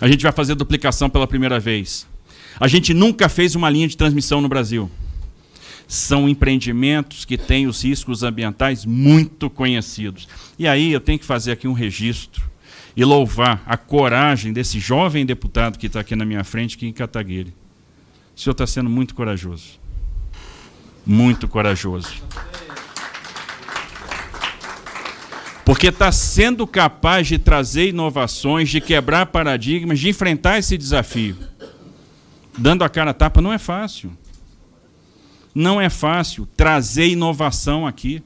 A gente vai fazer duplicação pela primeira vez. A gente nunca fez uma linha de transmissão no Brasil. São empreendimentos que têm os riscos ambientais muito conhecidos. E aí eu tenho que fazer aqui um registro e louvar a coragem desse jovem deputado que está aqui na minha frente, que é em Cataguiri. O senhor está sendo muito corajoso. Muito corajoso. porque está sendo capaz de trazer inovações, de quebrar paradigmas, de enfrentar esse desafio. Dando a cara a tapa não é fácil. Não é fácil trazer inovação aqui.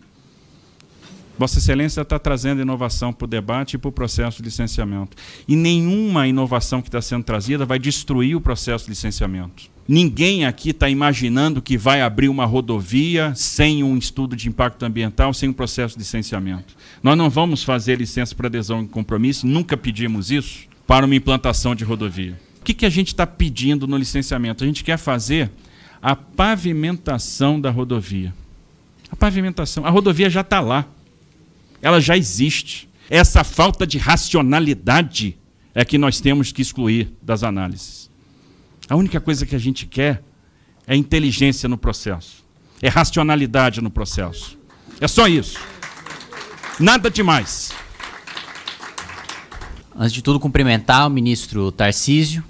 Vossa Excelência está trazendo inovação para o debate e para o processo de licenciamento. E nenhuma inovação que está sendo trazida vai destruir o processo de licenciamento. Ninguém aqui está imaginando que vai abrir uma rodovia sem um estudo de impacto ambiental, sem um processo de licenciamento. Nós não vamos fazer licença para adesão e compromisso, nunca pedimos isso para uma implantação de rodovia. O que, que a gente está pedindo no licenciamento? A gente quer fazer a pavimentação da rodovia. A pavimentação. A rodovia já está lá. Ela já existe. Essa falta de racionalidade é que nós temos que excluir das análises. A única coisa que a gente quer é inteligência no processo, é racionalidade no processo. É só isso. Nada demais. Antes de tudo, cumprimentar o ministro Tarcísio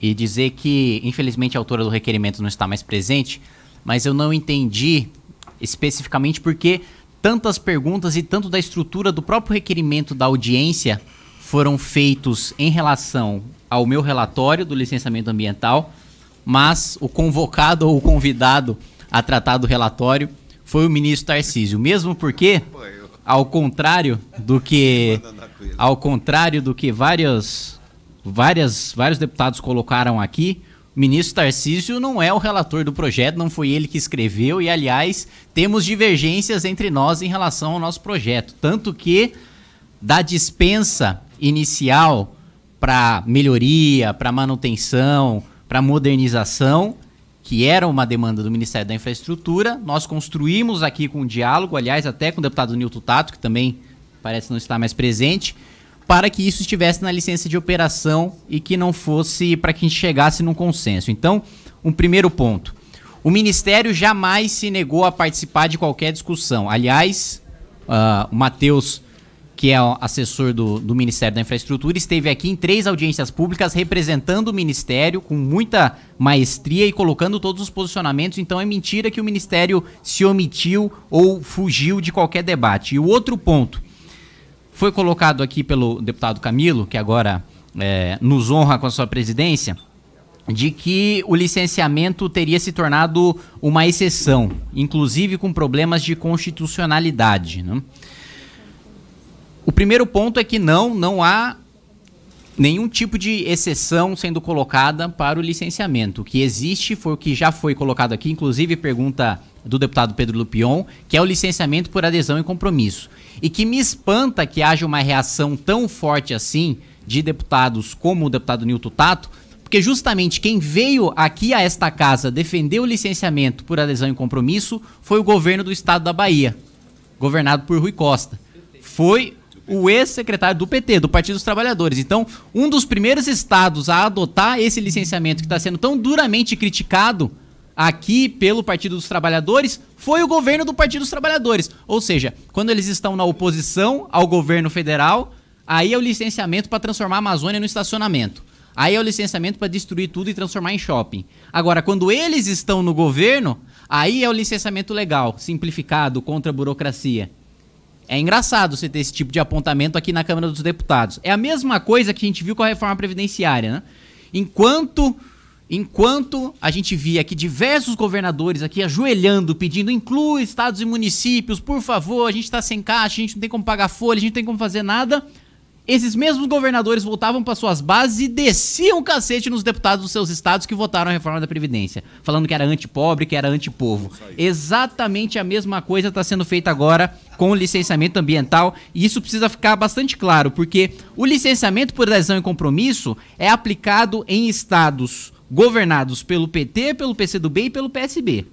e dizer que, infelizmente, a autora do requerimento não está mais presente, mas eu não entendi especificamente porque tantas perguntas e tanto da estrutura do próprio requerimento da audiência foram feitos em relação ao meu relatório do licenciamento ambiental, mas o convocado ou o convidado a tratar do relatório foi o ministro Tarcísio. Mesmo porque, ao contrário do que, ao contrário do que várias, várias, vários deputados colocaram aqui, o ministro Tarcísio não é o relator do projeto, não foi ele que escreveu e, aliás, temos divergências entre nós em relação ao nosso projeto, tanto que da dispensa inicial para melhoria, para manutenção, para modernização, que era uma demanda do Ministério da Infraestrutura. Nós construímos aqui com um diálogo, aliás, até com o deputado Nilton Tato, que também parece não estar mais presente, para que isso estivesse na licença de operação e que não fosse para que a gente chegasse num consenso. Então, um primeiro ponto. O Ministério jamais se negou a participar de qualquer discussão. Aliás, uh, o Matheus que é assessor do, do, Ministério da Infraestrutura, esteve aqui em três audiências públicas representando o Ministério com muita maestria e colocando todos os posicionamentos. Então é mentira que o Ministério se omitiu ou fugiu de qualquer debate. E o outro ponto foi colocado aqui pelo deputado Camilo, que agora é, nos honra com a sua presidência. De que o licenciamento teria se tornado uma exceção, inclusive com problemas de constitucionalidade. Né? O primeiro ponto é que não, não há nenhum tipo de exceção sendo colocada para o licenciamento. O que existe foi o que já foi colocado aqui, inclusive pergunta do deputado Pedro Lupion, que é o licenciamento por adesão e compromisso. E que me espanta que haja uma reação tão forte assim de deputados como o deputado Nilton Tato, porque justamente quem veio aqui a esta casa defender o licenciamento por adesão e compromisso foi o governo do estado da Bahia, governado por Rui Costa. Foi o ex-secretário do PT, do Partido dos Trabalhadores. Então, um dos primeiros estados a adotar esse licenciamento que está sendo tão duramente criticado aqui pelo Partido dos Trabalhadores foi o governo do Partido dos Trabalhadores. Ou seja, quando eles estão na oposição ao governo federal, aí é o licenciamento para transformar a Amazônia no estacionamento. Aí é o licenciamento para destruir tudo e transformar em shopping. Agora, quando eles estão no governo, aí é o licenciamento legal, simplificado, contra a burocracia. É engraçado você ter esse tipo de apontamento aqui na Câmara dos Deputados. É a mesma coisa que a gente viu com a reforma previdenciária, né? Enquanto enquanto a gente via aqui diversos governadores aqui ajoelhando, pedindo inclui estados e municípios, por favor, a gente está sem caixa, a gente não tem como pagar folha, a gente não tem como fazer nada esses mesmos governadores voltavam para suas bases e desciam o cacete nos deputados dos seus estados que votaram a reforma da Previdência, falando que era antipobre, que era antipovo. Exatamente a mesma coisa está sendo feita agora com o licenciamento ambiental, e isso precisa ficar bastante claro, porque o licenciamento por adesão e compromisso é aplicado em estados governados pelo PT, pelo PCdoB e pelo PSB.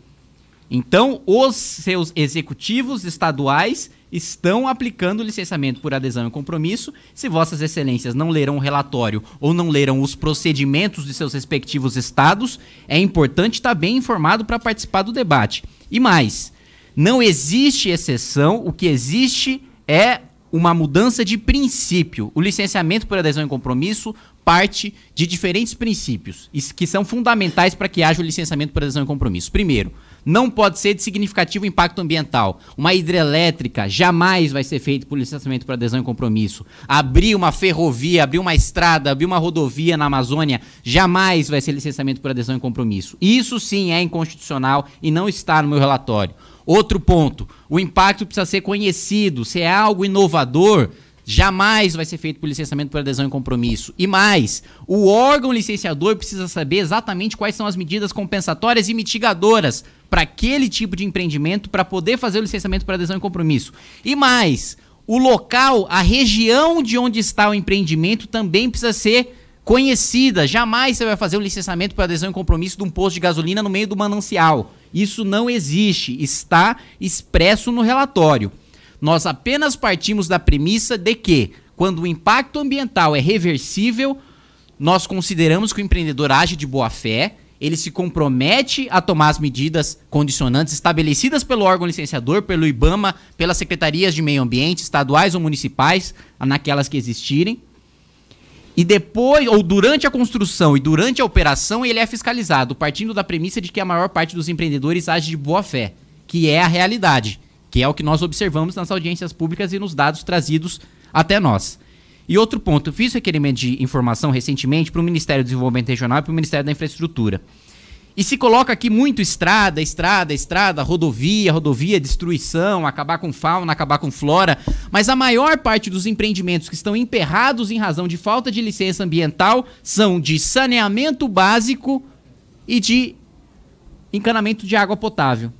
Então, os seus executivos estaduais estão aplicando o licenciamento por adesão e compromisso. Se vossas excelências não leram o relatório ou não leram os procedimentos de seus respectivos estados, é importante estar bem informado para participar do debate. E mais, não existe exceção, o que existe é uma mudança de princípio. O licenciamento por adesão e compromisso parte de diferentes princípios que são fundamentais para que haja o licenciamento por adesão e compromisso. Primeiro, não pode ser de significativo impacto ambiental. Uma hidrelétrica jamais vai ser feita por licenciamento para adesão e compromisso. Abrir uma ferrovia, abrir uma estrada, abrir uma rodovia na Amazônia, jamais vai ser licenciamento por adesão e compromisso. Isso sim é inconstitucional e não está no meu relatório. Outro ponto, o impacto precisa ser conhecido, se é algo inovador, jamais vai ser feito por licenciamento por adesão e compromisso. E mais, o órgão licenciador precisa saber exatamente quais são as medidas compensatórias e mitigadoras para aquele tipo de empreendimento para poder fazer o licenciamento para adesão e compromisso. E mais, o local, a região de onde está o empreendimento também precisa ser conhecida. Jamais você vai fazer o licenciamento para adesão e compromisso de um posto de gasolina no meio do manancial. Isso não existe, está expresso no relatório. Nós apenas partimos da premissa de que, quando o impacto ambiental é reversível, nós consideramos que o empreendedor age de boa fé ele se compromete a tomar as medidas condicionantes estabelecidas pelo órgão licenciador, pelo IBAMA, pelas secretarias de meio ambiente, estaduais ou municipais, naquelas que existirem. E depois, ou durante a construção e durante a operação, ele é fiscalizado, partindo da premissa de que a maior parte dos empreendedores age de boa fé, que é a realidade, que é o que nós observamos nas audiências públicas e nos dados trazidos até nós. E outro ponto, fiz requerimento de informação recentemente para o Ministério do Desenvolvimento Regional e para o Ministério da Infraestrutura. E se coloca aqui muito estrada, estrada, estrada, rodovia, rodovia, destruição, acabar com fauna, acabar com flora. Mas a maior parte dos empreendimentos que estão emperrados em razão de falta de licença ambiental são de saneamento básico e de encanamento de água potável.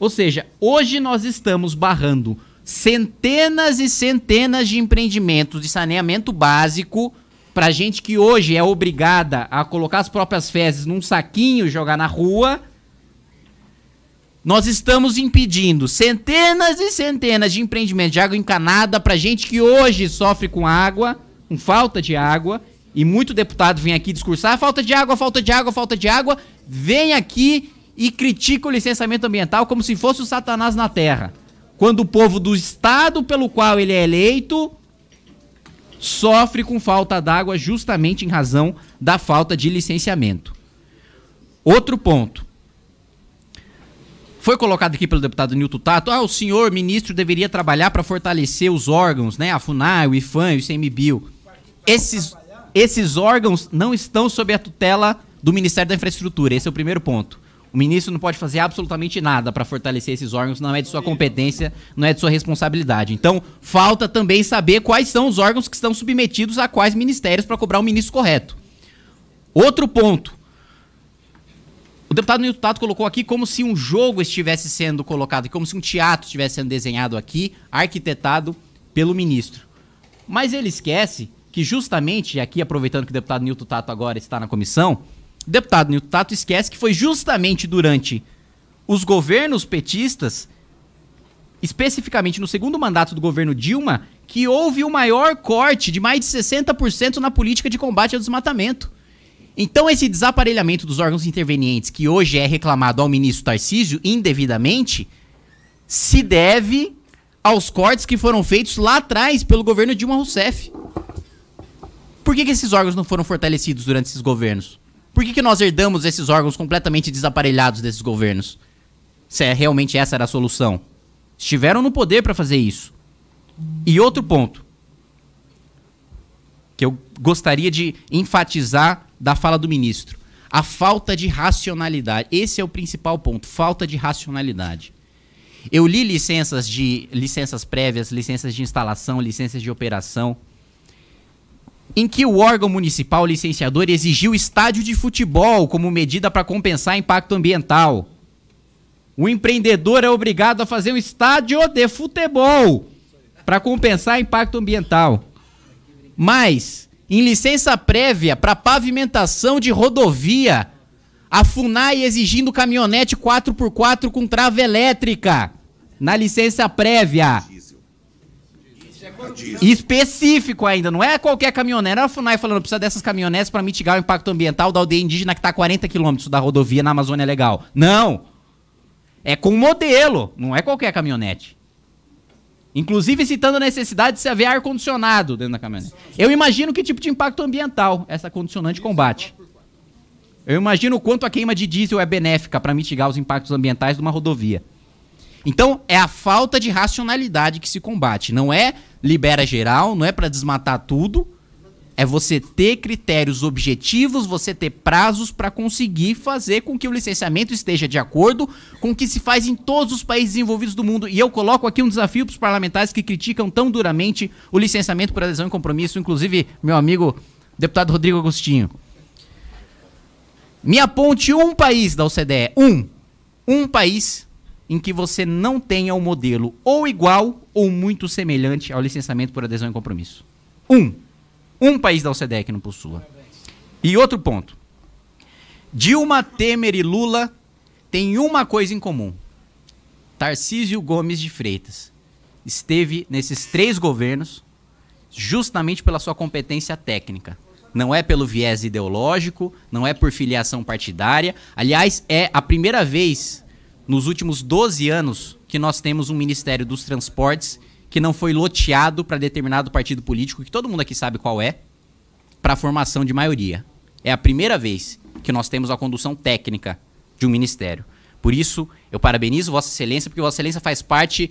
Ou seja, hoje nós estamos barrando centenas e centenas de empreendimentos de saneamento básico para gente que hoje é obrigada a colocar as próprias fezes num saquinho e jogar na rua. Nós estamos impedindo centenas e centenas de empreendimentos de água encanada para gente que hoje sofre com água, com falta de água, e muito deputado vem aqui discursar falta de água, falta de água, falta de água, vem aqui e critica o licenciamento ambiental como se fosse o Satanás na Terra quando o povo do estado pelo qual ele é eleito sofre com falta d'água justamente em razão da falta de licenciamento. Outro ponto. Foi colocado aqui pelo deputado Nilton Tato, ah, o senhor ministro deveria trabalhar para fortalecer os órgãos, né? A FUNAI, o IFAM, o ICMBio. Esses, esses órgãos não estão sob a tutela do Ministério da Infraestrutura, esse é o primeiro ponto. O ministro não pode fazer absolutamente nada para fortalecer esses órgãos, não é de sua competência, não é de sua responsabilidade. Então, falta também saber quais são os órgãos que estão submetidos a quais ministérios para cobrar o ministro correto. Outro ponto. O deputado Nilton Tato colocou aqui como se um jogo estivesse sendo colocado, como se um teatro estivesse sendo desenhado aqui, arquitetado pelo ministro. Mas ele esquece que justamente, aqui aproveitando que o deputado Nilton Tato agora está na comissão, deputado Nilton Tato esquece que foi justamente durante os governos petistas, especificamente no segundo mandato do governo Dilma, que houve o maior corte de mais de 60% na política de combate ao desmatamento. Então, esse desaparelhamento dos órgãos intervenientes, que hoje é reclamado ao ministro Tarcísio indevidamente, se deve aos cortes que foram feitos lá atrás pelo governo Dilma Rousseff. Por que, que esses órgãos não foram fortalecidos durante esses governos? Por que, que nós herdamos esses órgãos completamente desaparelhados desses governos? Se é, realmente essa era a solução. Estiveram no poder para fazer isso. E outro ponto que eu gostaria de enfatizar da fala do ministro: a falta de racionalidade. Esse é o principal ponto, falta de racionalidade. Eu li licenças de licenças prévias, licenças de instalação, licenças de operação em que o órgão municipal licenciador exigiu estádio de futebol como medida para compensar impacto ambiental. O empreendedor é obrigado a fazer um estádio de futebol para compensar impacto ambiental. Mas, em licença prévia para pavimentação de rodovia, a FUNAI exigindo caminhonete 4x4 com trava elétrica na licença prévia. Específico ainda, não é qualquer caminhoneiro. A FUNAI falando, precisa dessas caminhonetes para mitigar o impacto ambiental da aldeia indígena que está a 40 quilômetros da rodovia na Amazônia Legal. Não! É com modelo, não é qualquer caminhonete. Inclusive citando a necessidade de se haver ar-condicionado dentro da caminhonete. Eu imagino que tipo de impacto ambiental essa condicionante combate. Eu imagino o quanto a queima de diesel é benéfica para mitigar os impactos ambientais de uma rodovia. Então, é a falta de racionalidade que se combate. Não é libera geral, não é para desmatar tudo. É você ter critérios objetivos, você ter prazos para conseguir fazer com que o licenciamento esteja de acordo com o que se faz em todos os países desenvolvidos do mundo. E eu coloco aqui um desafio para os parlamentares que criticam tão duramente o licenciamento por adesão e compromisso, inclusive meu amigo deputado Rodrigo Agostinho. Me aponte um país da OCDE, um, um país em que você não tenha um modelo ou igual ou muito semelhante ao licenciamento por adesão e compromisso. Um. Um país da OCDE não possua. E outro ponto. Dilma, Temer e Lula têm uma coisa em comum. Tarcísio Gomes de Freitas esteve nesses três governos justamente pela sua competência técnica. Não é pelo viés ideológico, não é por filiação partidária. Aliás, é a primeira vez nos últimos 12 anos que nós temos um Ministério dos Transportes que não foi loteado para determinado partido político, que todo mundo aqui sabe qual é, para a formação de maioria. É a primeira vez que nós temos a condução técnica de um ministério. Por isso, eu parabenizo Vossa Excelência, porque Vossa Excelência faz parte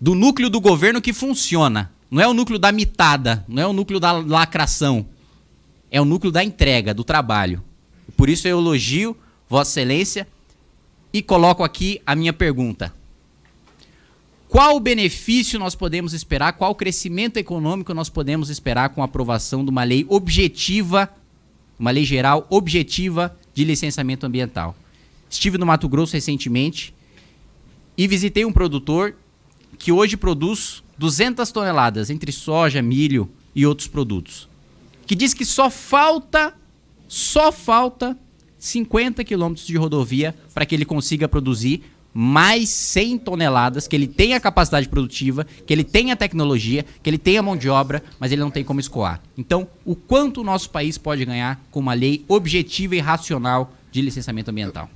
do núcleo do governo que funciona. Não é o núcleo da mitada, não é o núcleo da lacração. É o núcleo da entrega, do trabalho. Por isso eu elogio Vossa Excelência e coloco aqui a minha pergunta. Qual benefício nós podemos esperar, qual crescimento econômico nós podemos esperar com a aprovação de uma lei objetiva, uma lei geral objetiva de licenciamento ambiental? Estive no Mato Grosso recentemente e visitei um produtor que hoje produz 200 toneladas entre soja, milho e outros produtos, que diz que só falta, só falta 50 quilômetros de rodovia para que ele consiga produzir mais 100 toneladas, que ele tenha capacidade produtiva, que ele tenha tecnologia, que ele tenha mão de obra, mas ele não tem como escoar. Então, o quanto o nosso país pode ganhar com uma lei objetiva e racional de licenciamento ambiental?